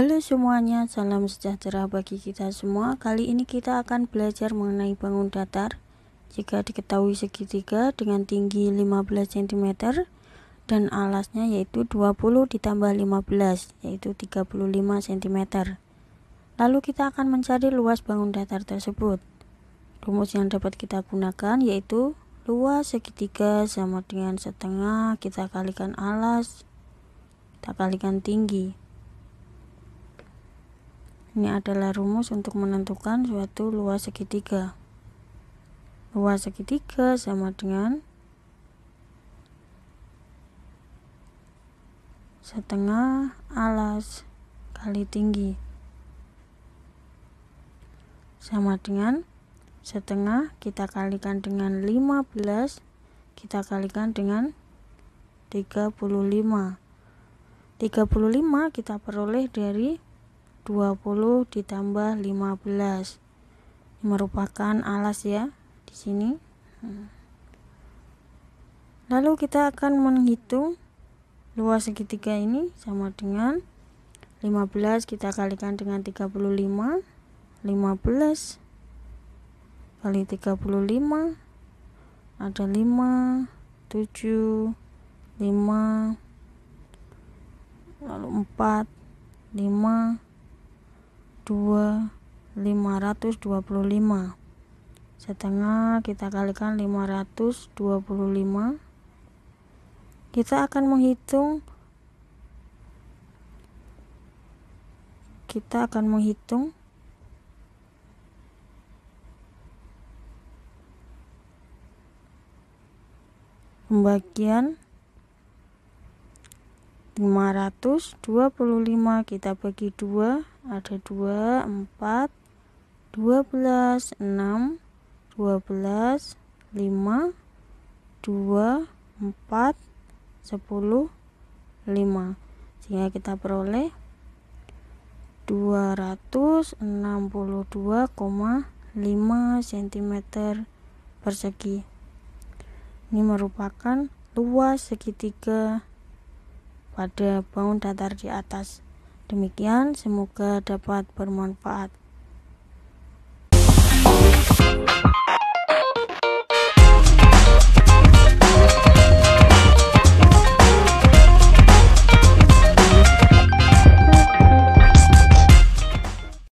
Halo semuanya, salam sejahtera bagi kita semua. Kali ini kita akan belajar mengenai bangun datar. Jika diketahui segitiga dengan tinggi 15 cm dan alasnya yaitu 20 ditambah 15 yaitu 35 cm. Lalu kita akan mencari luas bangun datar tersebut. Rumus yang dapat kita gunakan yaitu luas segitiga sama dengan setengah kita kalikan alas kita kalikan tinggi ini adalah rumus untuk menentukan suatu luas segitiga. Luas segitiga sama dengan setengah alas kali tinggi sama dengan setengah kita kalikan dengan 15 kita kalikan dengan 35 35 kita peroleh dari 20 ditambah 15 merupakan alas ya di sini. Hmm. Lalu kita akan menghitung luas segitiga ini sama dengan 15 kita kalikan dengan 35 15 kali 35 ada 5 7 5 lalu 4 5 525 setengah kita kalikan 525 kita akan menghitung kita akan menghitung pembagian 525 kita bagi 2 ada 2, 4, 12, 6, 12, 5, 2, 4, 10, 5 sehingga kita peroleh 262,5 cm persegi ini merupakan luas segitiga pada bangun datar di atas Demikian, semoga dapat bermanfaat.